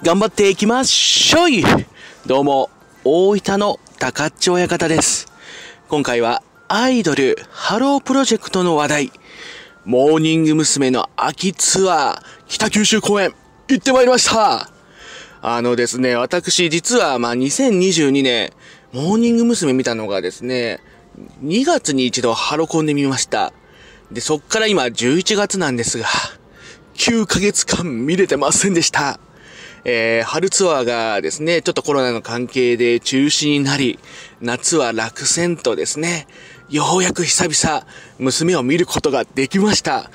頑張っていきましょいどうも、大分の高っち親方です。今回はアイドルハロープロジェクトの話題、モーニング娘。の秋ツアー北九州公演行ってまいりましたあのですね、私実はま2022年、モーニング娘。見たのがですね、2月に一度ハロコンで見ました。で、そっから今11月なんですが、9ヶ月間見れてませんでした。えー、春ツアーがですね、ちょっとコロナの関係で中止になり、夏は落選とですね、ようやく久々、娘を見ることができました。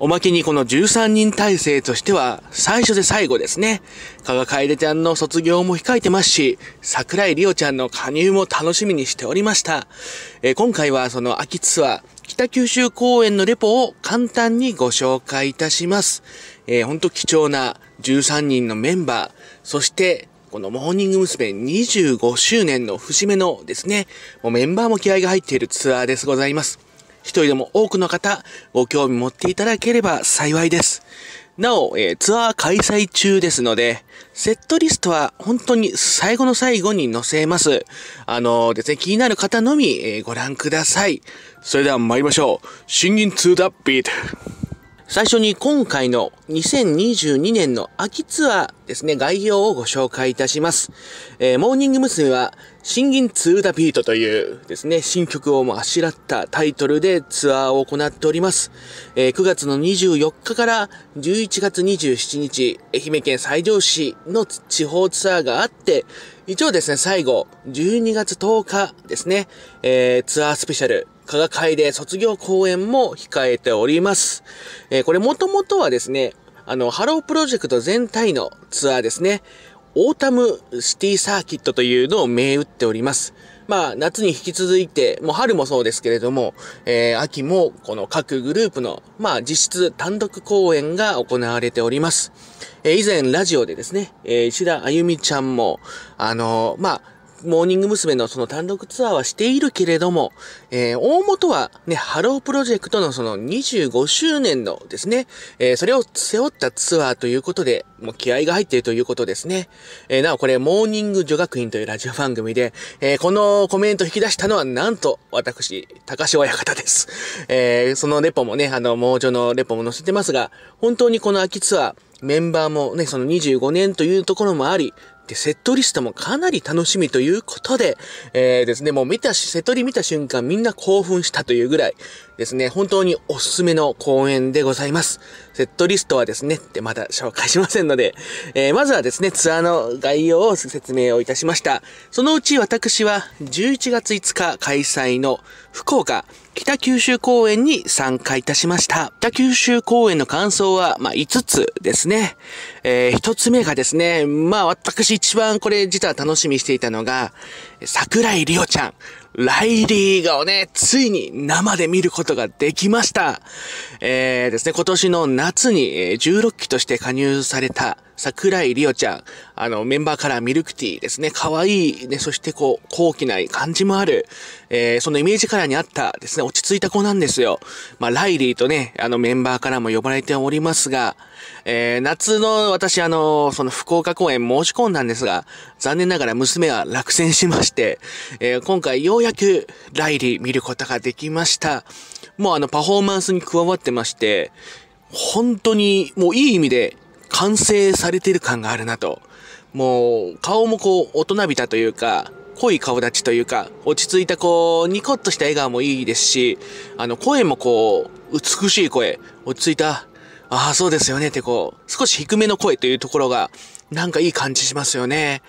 おまけにこの13人体制としては、最初で最後ですね。加賀楓ちゃんの卒業も控えてますし、桜井里夫ちゃんの加入も楽しみにしておりました。えー、今回はその秋ツアー、北九州公演のレポを簡単にご紹介いたします。えー、ほんと貴重な13人のメンバー、そしてこのモーニング娘。25周年の節目のですね、もうメンバーも気合が入っているツアーですございます。一人でも多くの方、ご興味持っていただければ幸いです。なお、えー、ツアー開催中ですので、セットリストは本当に最後の最後に載せます。あのー、ですね、気になる方のみ、えー、ご覧ください。それでは参りましょう。新人2ダビート。最初に今回の2022年の秋ツアーですね、概要をご紹介いたします。えー、モーニング娘。は、新銀ツーダビートというですね、新曲をもあしらったタイトルでツアーを行っております。えー、9月の24日から11月27日、愛媛県西条市の地方ツアーがあって、一応ですね、最後、12月10日ですね、えー、ツアースペシャル科学会で卒業公演も控えております。えー、これもともとはですね、あの、ハロープロジェクト全体のツアーですね、オータムシティサーキットというのを銘打っております。まあ、夏に引き続いて、もう春もそうですけれども、えー、秋もこの各グループの、まあ、実質単独公演が行われております。えー、以前ラジオでですね、えー、石田あゆみちゃんも、あのまあ、モーニング娘。のその単独ツアーはしているけれども、えー、大元はね、ハロープロジェクトのその25周年のですね、えー、それを背負ったツアーということで、もう気合が入っているということですね。えー、なおこれ、モーニング女学院というラジオ番組で、えー、このコメント引き出したのは、なんと、私、高橋親方です。えー、そのレポもね、あの、盲女のレポも載せてますが、本当にこの秋ツアー、メンバーもね、その25年というところもあり、で、セットリストもかなり楽しみということで、えー、ですね、もう見たし、セットリ見た瞬間みんな興奮したというぐらい、ですね、本当におすすめの公演でございます。セットリストはですね、でまだ紹介しませんので、えー、まずはですね、ツアーの概要を説明をいたしました。そのうち私は11月5日開催の福岡北九州公演に参加いたしました。北九州公演の感想は、まあ、5つですね。えー、1つ目がですね、まあ、私一番これ実は楽しみにしていたのが、桜井里おちゃん。ライリーガをね、ついに生で見ることができました。えー、ですね、今年の夏に16期として加入された、桜井里央ちゃん、あの、メンバーカラーミルクティーですね。可愛いね、そしてこう、高貴ない感じもある、えー、そのイメージカラーにあったですね、落ち着いた子なんですよ。まあ、ライリーとね、あの、メンバーからも呼ばれておりますが、えー、夏の私、あの、その福岡公演申し込んだんですが、残念ながら娘は落選しまして、えー、今回ようやくライリー見ることができました。もうあの、パフォーマンスに加わってまして、本当に、もういい意味で、完成されてる感があるなと。もう、顔もこう、大人びたというか、濃い顔立ちというか、落ち着いたこう、ニコッとした笑顔もいいですし、あの、声もこう、美しい声、落ち着いた、ああ、そうですよねってこう、少し低めの声というところが、なんかいい感じしますよね。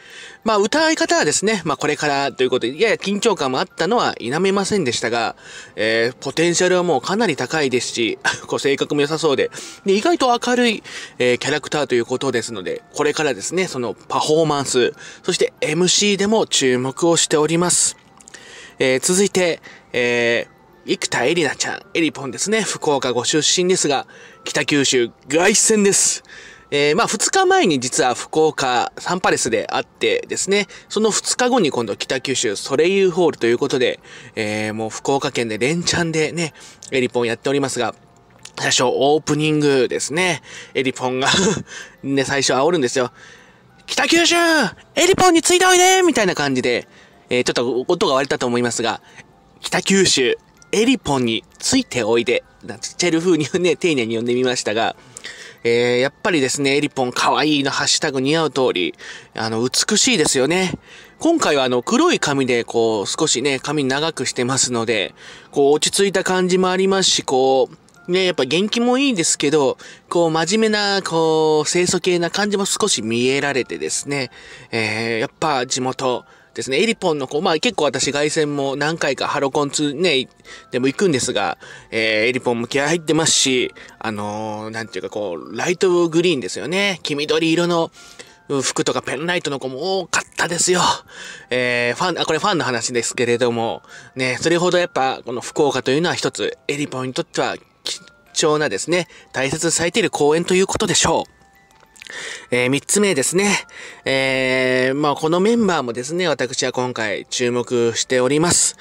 まあ歌い方はですね、まあこれからということで、やや緊張感もあったのは否めませんでしたが、えー、ポテンシャルはもうかなり高いですし、こう性格も良さそうで、で、意外と明るい、えー、キャラクターということですので、これからですね、そのパフォーマンス、そして MC でも注目をしております。えー、続いて、えー、生田絵里奈ちゃん、エリポンですね、福岡ご出身ですが、北九州凱旋です。えー、まあ2日前に実は福岡サンパレスであってですね、その2日後に今度北九州ソレイユホールということで、えー、もう福岡県で連チャンでね、エリポンやっておりますが、最初オープニングですね、エリポンが ね、最初煽るんですよ。北九州エリポンについておいでみたいな感じで、えー、ちょっと音が割れたと思いますが、北九州エリポンについておいで、なんてゃいル風にね、丁寧に呼んでみましたが、えー、やっぱりですね、エリポン可愛いのハッシュタグ似合う通り、あの、美しいですよね。今回はあの、黒い髪で、こう、少しね、髪長くしてますので、こう、落ち着いた感じもありますし、こう、ね、やっぱ元気もいいんですけど、こう、真面目な、こう、清楚系な感じも少し見えられてですね、えー、やっぱ地元、ですね、エリポンの子、まあ結構私外線も何回かハロコン2ね、でも行くんですが、えー、エリポンも気合入ってますし、あのー、なんていうかこう、ライトグリーンですよね。黄緑色の、服とかペンライトの子も多かったですよ。えー、ファン、あ、これファンの話ですけれども、ね、それほどやっぱ、この福岡というのは一つ、エリポンにとっては貴重なですね、大切されている公園ということでしょう。えー、つ目ですね。えー、まあ、このメンバーもですね、私は今回注目しております。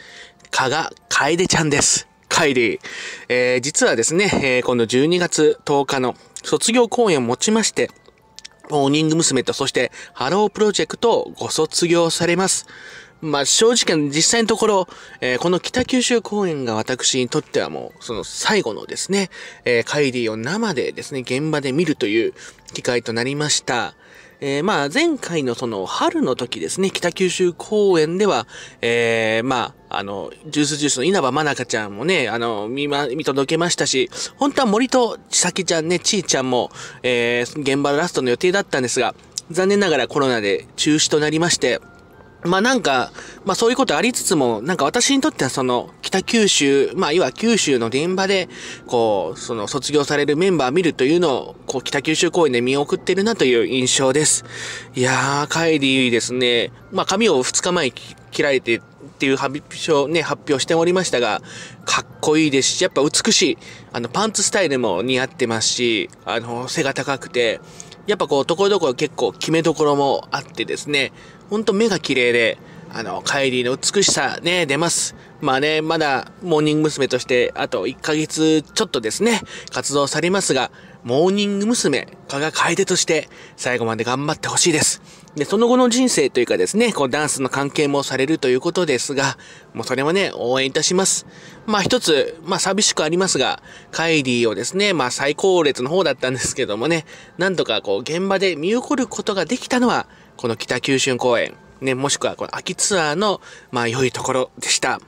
加賀楓ちゃんです。カイリー。えー、実はですね、えー、この12月10日の卒業公演をもちまして、モーニング娘。とそしてハロープロジェクトをご卒業されます。まあ、正直実際のところ、えー、この北九州公演が私にとってはもう、その最後のですね、えー、カイリーを生でですね、現場で見るという機会となりました。えー、まあ、前回のその春の時ですね、北九州公演では、えー、まあ、あの、ジュースジュースの稲葉真中ちゃんもね、あの、見ま、見届けましたし、本当は森と千咲ちゃんね、ちーちゃんも、えー、現場ラストの予定だったんですが、残念ながらコロナで中止となりまして、まあなんか、まあそういうことありつつも、なんか私にとってはその北九州、まあ要は九州の現場で、こう、その卒業されるメンバー見るというのを、こう北九州公園で見送ってるなという印象です。いやー、帰りいいですね、まあ髪を2日前切られてっていう発表、ね、発表しておりましたが、かっこいいですし、やっぱ美しい。あのパンツスタイルも似合ってますし、あの背が高くて、やっぱこう、ところどころ結構決めどころもあってですね、ほんと目が綺麗で、あの、カイリーの美しさね、出ます。まあね、まだモーニング娘。としてあと1ヶ月ちょっとですね、活動されますが、モーニング娘。かが楓として最後まで頑張ってほしいです。で、その後の人生というかですね、こうダンスの関係もされるということですが、もうそれはね、応援いたします。まあ一つ、まあ寂しくありますが、カイリーをですね、まあ最高列の方だったんですけどもね、なんとかこう現場で見起こることができたのは、この北九州公演、ね、もしくはこの秋ツアーの、まあ良いところでした。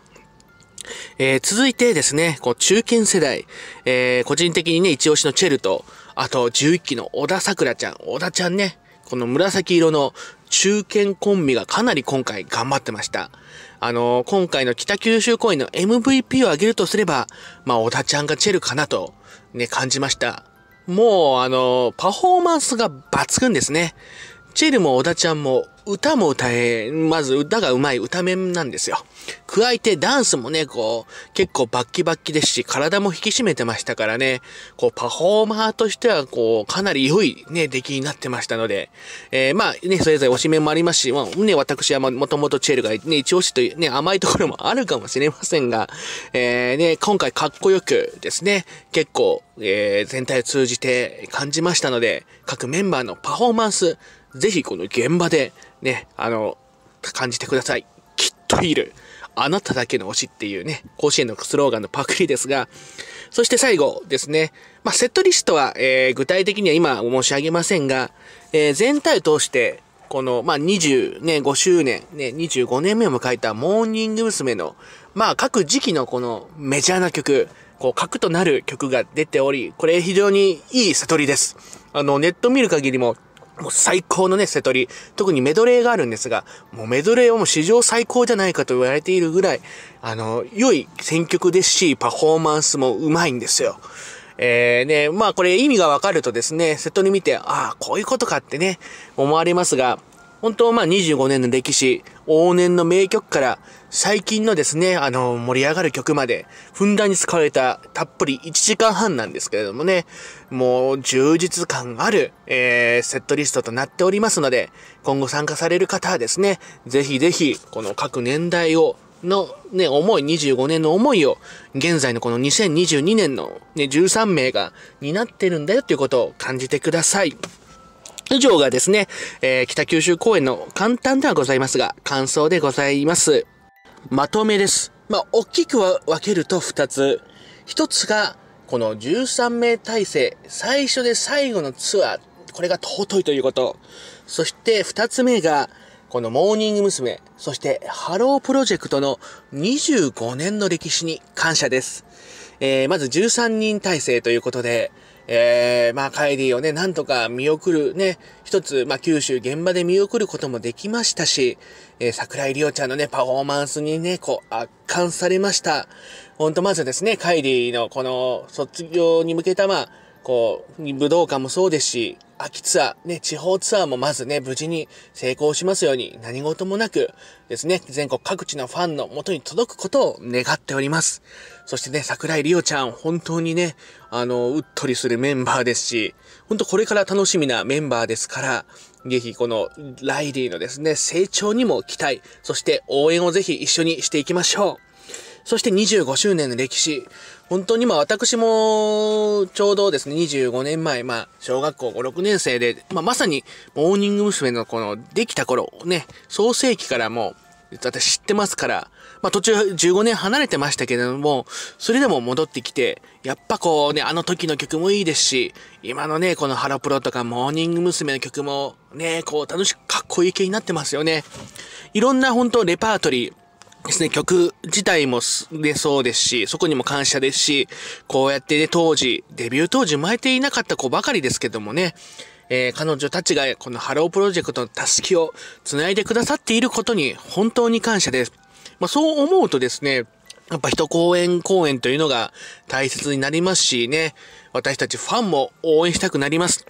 えー、続いてですね、こう中堅世代、えー、個人的にね、一押しのチェルと、あと11期の小田桜ちゃん、小田ちゃんね、この紫色の中堅コンビがかなり今回頑張ってました。あのー、今回の北九州公演の MVP を挙げるとすれば、まあ、小田ちゃんがチェルかなと、ね、感じました。もう、あのー、パフォーマンスが抜群ですね。チェルも小田ちゃんも歌も歌え、まず歌がうまい歌面なんですよ。加えてダンスもね、こう、結構バッキバッキですし、体も引き締めてましたからね、こう、パフォーマーとしては、こう、かなり良いね、出来になってましたので、えー、まあね、それぞれ推し面もありますし、まあね、私はもともとチェルがね、一押しというね、甘いところもあるかもしれませんが、えー、ね、今回かっこよくですね、結構、えー、全体を通じて感じましたので、各メンバーのパフォーマンス、ぜひこの現場でね、あの、感じてください。きっといる。あなただけの推しっていうね、甲子園のスローガンのパクリですが、そして最後ですね、まあ、セットリストは、えー、具体的には今申し上げませんが、えー、全体を通して、この、まあ、25、周年、ね、25年目を迎えたモーニング娘。の、まあ、各時期のこのメジャーな曲、こう、核となる曲が出ており、これ非常にいい悟りです。あの、ネット見る限りも、もう最高のね、瀬取り。特にメドレーがあるんですが、もうメドレーはもう史上最高じゃないかと言われているぐらい、あの、良い選曲ですし、パフォーマンスもうまいんですよ。えー、ね、まあこれ意味がわかるとですね、瀬トに見て、ああ、こういうことかってね、思われますが、本当、まあ、25年の歴史、往年の名曲から、最近のですね、あの、盛り上がる曲まで、ふんだんに使われた、たっぷり1時間半なんですけれどもね、もう、充実感ある、えー、セットリストとなっておりますので、今後参加される方はですね、ぜひぜひ、この各年代を、のね、思い、25年の思いを、現在のこの2022年のね、13名が担ってるんだよということを感じてください。以上がですね、えー、北九州公演の簡単ではございますが、感想でございます。まとめです。まあ、大きくは分けると2つ。1つが、この13名体制、最初で最後のツアー、これが尊いということ。そして2つ目が、このモーニング娘。そしてハロープロジェクトの25年の歴史に感謝です。えー、まず13人体制ということで、えー、まあ、カイリーをね、なんとか見送る、ね、一つ、まあ、九州現場で見送ることもできましたし、えー、桜井里央ちゃんのね、パフォーマンスにね、こう、圧巻されました。ほんと、まずですね、カイリーのこの、卒業に向けた、まあ、こう、武道館もそうですし、秋ツアー、ね、地方ツアーもまずね、無事に成功しますように、何事もなくですね、全国各地のファンの元に届くことを願っております。そしてね、桜井里央ちゃん、本当にね、あの、うっとりするメンバーですし、ほんとこれから楽しみなメンバーですから、ぜひこのライディのですね、成長にも期待、そして応援をぜひ一緒にしていきましょう。そして25周年の歴史。本当にまあ私もちょうどですね、25年前、まあ小学校5、6年生で、まあまさにモーニング娘。のこのできた頃、ね、創世期からもう、私知ってますから、まあ途中15年離れてましたけれども、それでも戻ってきて、やっぱこうね、あの時の曲もいいですし、今のね、このハロプロとかモーニング娘。の曲もね、こう楽しくかっこいい系になってますよね。いろんな本当レパートリー、ですね、曲自体も出そうですし、そこにも感謝ですし、こうやってね、当時、デビュー当時生まれていなかった子ばかりですけどもね、えー、彼女たちがこのハロープロジェクトのたすきを繋いでくださっていることに本当に感謝です。まあ、そう思うとですね、やっぱ人公演公演というのが大切になりますしね、私たちファンも応援したくなります。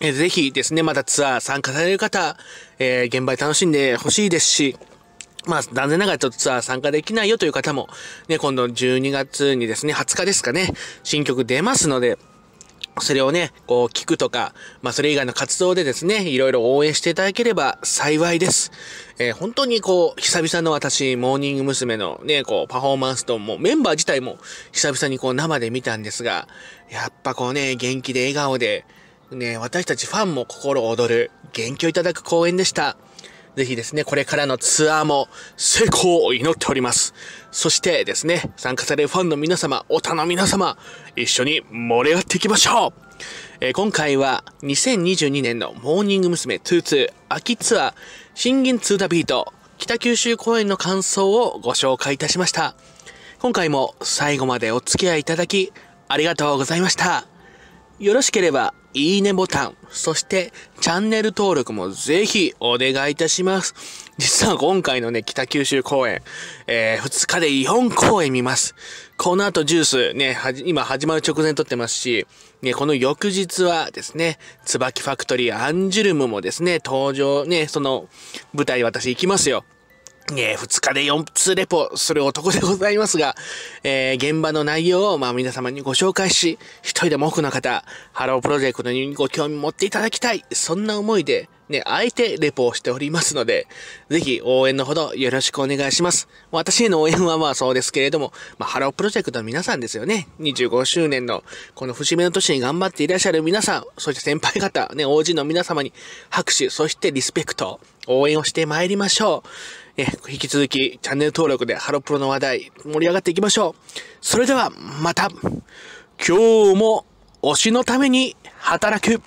えー、ぜひですね、またツアー参加される方、えー、現場で楽しんでほしいですし、まあ、残念ながらちょっとツアー参加できないよという方も、ね、今度12月にですね、20日ですかね、新曲出ますので、それをね、こう聞くとか、まあそれ以外の活動でですね、いろいろ応援していただければ幸いです。えー、本当にこう、久々の私、モーニング娘。のね、こう、パフォーマンスと、もうメンバー自体も久々にこう生で見たんですが、やっぱこうね、元気で笑顔で、ね、私たちファンも心躍る、元気をいただく公演でした。ぜひですね、これからのツアーも成功を祈っております。そしてですね、参加されるファンの皆様、おタの皆様、一緒に盛り上がっていきましょうえー、今回は2022年のモーニング娘。22秋ツアー新銀2ダビート北九州公演の感想をご紹介いたしました。今回も最後までお付き合いいただきありがとうございました。よろしければ、いいねボタン、そして、チャンネル登録もぜひお願いいたします。実は今回のね、北九州公演、えー、2日で4公演見ます。この後ジュース、ね、今始まる直前撮ってますし、ね、この翌日はですね、椿ファクトリーアンジュルムもですね、登場、ね、その舞台私行きますよ。えー、2日で4通レポする男でございますが、えー、現場の内容を、まあ、皆様にご紹介し、一人でも多くの方、ハロープロジェクトにご興味持っていただきたい、そんな思いで、ね、あえてレポをしておりますので、ぜひ応援のほどよろしくお願いします。私への応援はまあそうですけれども、まあ、ハロープロジェクトの皆さんですよね。25周年の、この節目の年に頑張っていらっしゃる皆さん、そして先輩方、ね、OG の皆様に拍手、そしてリスペクト、応援をして参りましょう。え、引き続きチャンネル登録でハロプロの話題盛り上がっていきましょう。それではまた今日も推しのために働く